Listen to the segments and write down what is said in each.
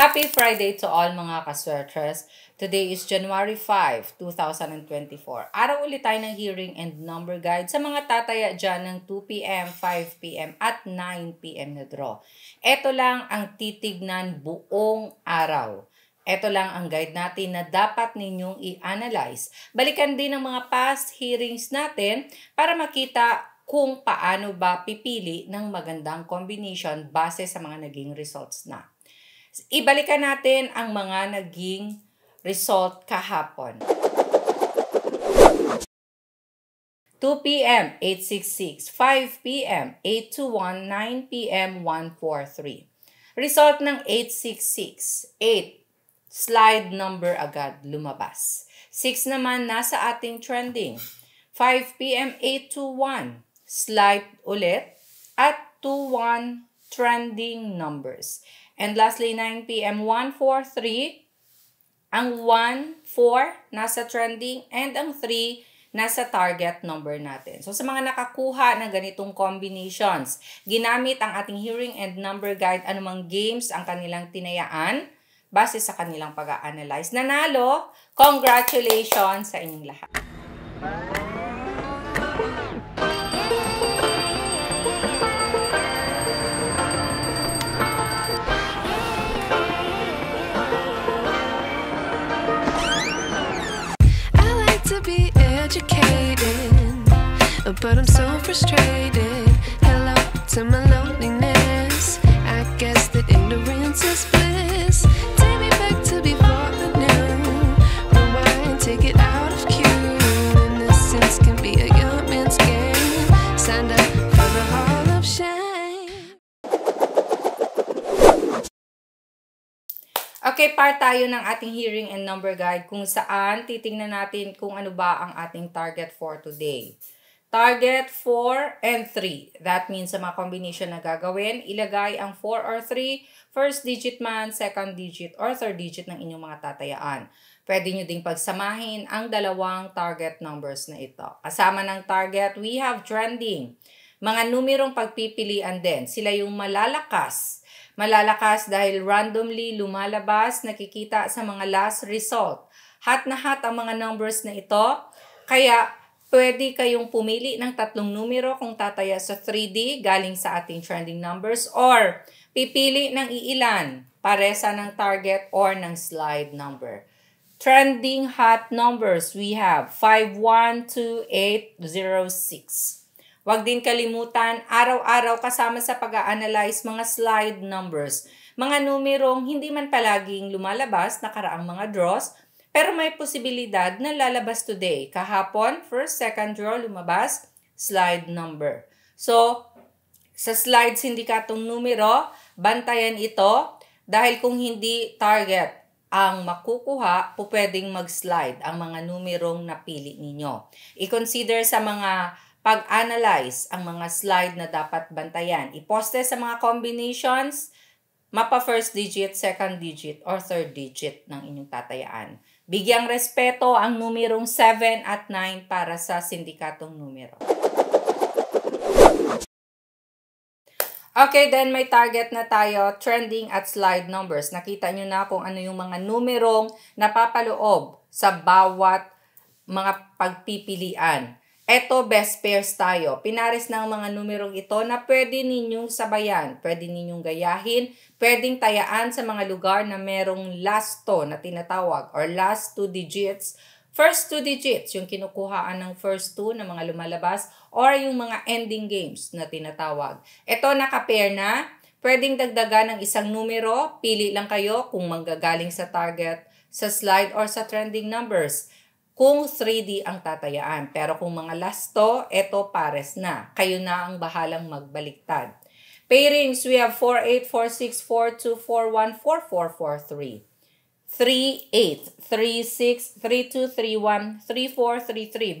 Happy Friday to all mga kaswertres. Today is January 5, 2024. Araw ulit tayo ng hearing and number guide sa mga tataya dyan ng 2pm, 5pm at 9pm na draw. Ito lang ang titignan buong araw. Ito lang ang guide natin na dapat ninyong i-analyze. Balikan din ang mga past hearings natin para makita kung paano ba pipili ng magandang combination base sa mga naging results na. Ibalikan natin ang mga naging result kahapon. 2 p.m. 866, 5 p.m. 821, 9 p.m. 143. Result ng 866, 8. Slide number agad lumabas. 6 naman nasa ating trending. 5 p.m. 821, slide ulit. At 21 trending numbers. And lastly, 9 p.m. 143. Ang 14, nasa trending. And ang 3, nasa target number natin. So, sa mga nakakuha ng ganitong combinations, ginamit ang ating hearing and number guide anumang games ang kanilang tinayaan base sa kanilang pag-analyze. Nanalo, congratulations sa inyong lahat. but I'm so frustrated. Hello to my loneliness. I guess that ignorance is bliss. Take me back to before the knew. Rewind, take it out of cue. Innocence can be a young man's game. Signed up for the Hall of Shame. Okay, part tayo ng ating hearing and number guide kung saan titingnan natin kung ano ba ang ating target for today. Target 4 and 3. That means sa mga combination na gagawin, ilagay ang 4 or 3, first digit man, second digit, or third digit ng inyong mga tatayaan. Pwede nyo ding pagsamahin ang dalawang target numbers na ito. Kasama ng target, we have trending. Mga numerong pagpipilian din. Sila yung malalakas. Malalakas dahil randomly lumalabas, nakikita sa mga last result. Hat na hat ang mga numbers na ito. Kaya Pwede kayong pumili ng tatlong numero kung tataya sa 3D galing sa ating trending numbers or pipili ng iilan, paresa ng target or ng slide number. Trending hot numbers, we have 512806. Huwag din kalimutan, araw-araw kasama sa pag analyze mga slide numbers. Mga numerong hindi man palaging lumalabas nakaraang mga draws, pero may posibilidad na lalabas today. Kahapon, first, second draw, lumabas, slide number. So, sa slides, hindi ka itong numero, bantayan ito dahil kung hindi target ang makukuha, po pwedeng mag-slide ang mga numerong napili ninyo. I-consider sa mga pag-analyze ang mga slide na dapat bantayan. I-poste sa mga combinations, mapa first digit, second digit, or third digit ng inyong tatayaan. Bigyang respeto ang numerong 7 at 9 para sa sindikatong numero. Okay, then may target na tayo, trending at slide numbers. Nakita nyo na kung ano yung mga numerong napapaloob sa bawat mga pagpipilian. Eto, best pairs tayo. Pinares ng mga numerong ito na pwede ninyong sabayan, pwede ninyong gayahin, pwedeng tayaan sa mga lugar na merong last to na tinatawag or last two digits first two digits, yung kinukuhaan ng first two ng mga lumalabas, or yung mga ending games na tinatawag. Ito, nakapair na. Pwedeng dagdagan ng isang numero, pili lang kayo kung manggagaling sa target, sa slide, or sa trending numbers kung 3D ang tatayaan. Pero kung mga last to, eto pares na. Kayo na ang bahalang magbaliktad. Pairings, we have 484642414443. 38, 36, 32, 31, 34,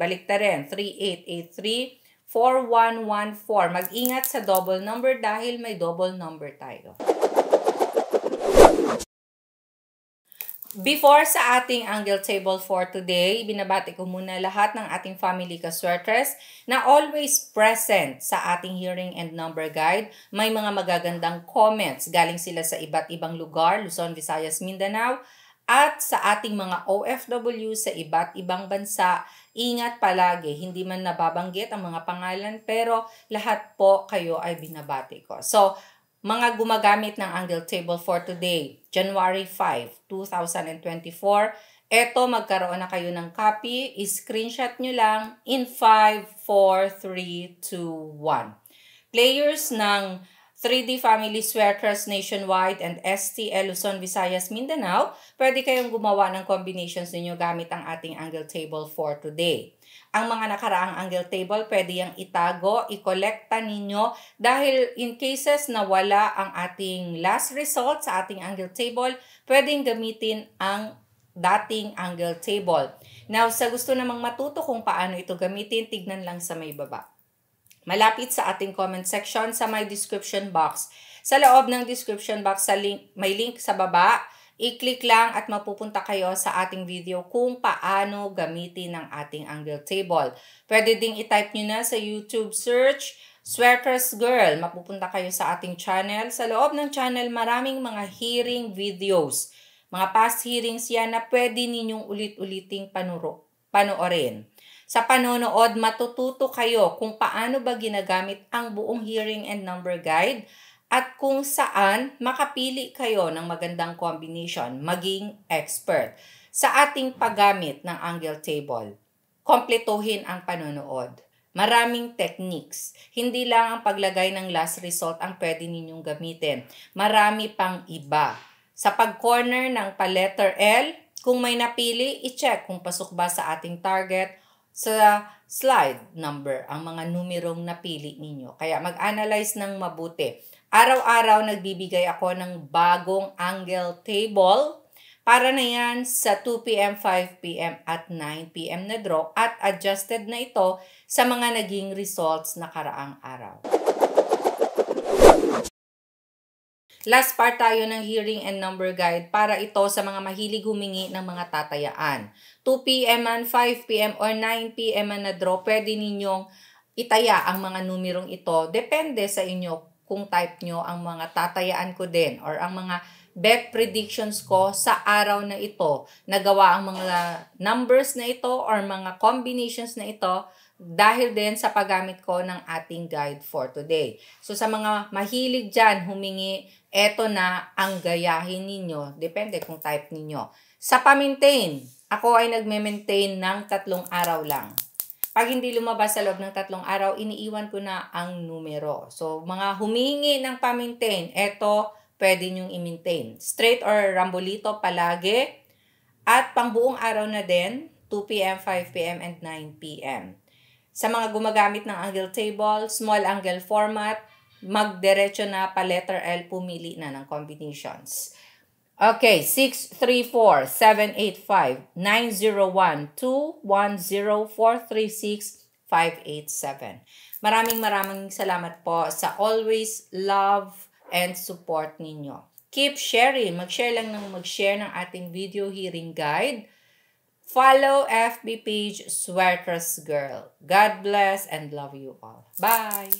33. Balik ta rin. 3883, 4114. Mag-ingat sa double number dahil may double number tayo. Before sa ating angle table for today, binabati ko muna lahat ng ating family kaswertres na always present sa ating hearing and number guide. May mga magagandang comments galing sila sa iba't ibang lugar, Luzon, Visayas, Mindanao, at sa ating mga OFW sa iba't ibang bansa. Ingat palagi, hindi man nababanggit ang mga pangalan pero lahat po kayo ay binabati ko. So, mga gumagamit ng angle table for today, January 5, 2024. Eto, magkaroon na kayo ng copy. I-screenshot nyo lang in 5, 4, 3, 2, 1. Players ng 3D Family Sweaters Nationwide and STL Luzon, Visayas, Mindanao, pwede kayong gumawa ng combinations ninyo gamit ang ating angle table for today ang mga nakaraang angle table, pwede yang itago, ikolekta ninyo dahil in cases na wala ang ating last result sa ating angle table, pwedeng gamitin ang dating angle table. Now, sa gusto namang matuto kung paano ito gamitin, tignan lang sa may baba. Malapit sa ating comment section sa my description box. Sa loob ng description box, sa link, may link sa baba I-click lang at mapupunta kayo sa ating video kung paano gamitin ang ating angle table. Pwede ding i-type nyo na sa YouTube search, Sweaters Girl. Mapupunta kayo sa ating channel. Sa loob ng channel, maraming mga hearing videos. Mga past hearings yan na pwede ninyong ulit-uliting panuro, panoorin. Sa panonood, matututo kayo kung paano ba ginagamit ang buong hearing and number guide at kung saan makapili kayo ng magandang combination maging expert sa ating paggamit ng angle table. Kompletuhin ang panonood. Maraming techniques. Hindi lang ang paglagay ng last result ang pwede ninyong gamitin. Marami pang iba. Sa pag-corner ng pa-letter L, kung may napili, i-check kung pasok ba sa ating target sa slide number ang mga numerong napili ninyo. Kaya mag-analyze ng mabuti Araw-araw nagbibigay ako ng bagong angle table para na yan sa 2pm, 5pm at 9pm na draw at adjusted na ito sa mga naging results na karaang araw. Last part tayo ng hearing and number guide para ito sa mga mahilig humingi ng mga tatayaan. 2pm man, 5pm or 9pm man na draw, pwede ninyong itaya ang mga numerong ito. Depende sa inyo kung type nyo ang mga tatayaan ko din or ang mga bet predictions ko sa araw na ito. Nagawa ang mga numbers na ito or mga combinations na ito dahil din sa paggamit ko ng ating guide for today. So sa mga mahilig dyan, humingi, eto na ang gayahin ninyo. Depende kung type ninyo. Sa pa-maintain, ako ay nagme-maintain ng tatlong araw lang. Pag hindi lumabas sa loob ng tatlong araw, iniiwan ko na ang numero. So, mga humingi ng pamintain, eto, pwede nyong i-maintain. Straight or rambolito palagi. At pangbuong araw na din, 2 p.m., 5 p.m., and 9 p.m. Sa mga gumagamit ng angle table, small angle format, magderecho na pa letter L, pumili na ng combinations. Okay, 634-785-901-210-436-587. Maraming maraming salamat po sa always love and support ninyo. Keep sharing. Mag-share lang ng mag-share ng ating video hearing guide. Follow FB page Sweaters Girl. God bless and love you all. Bye!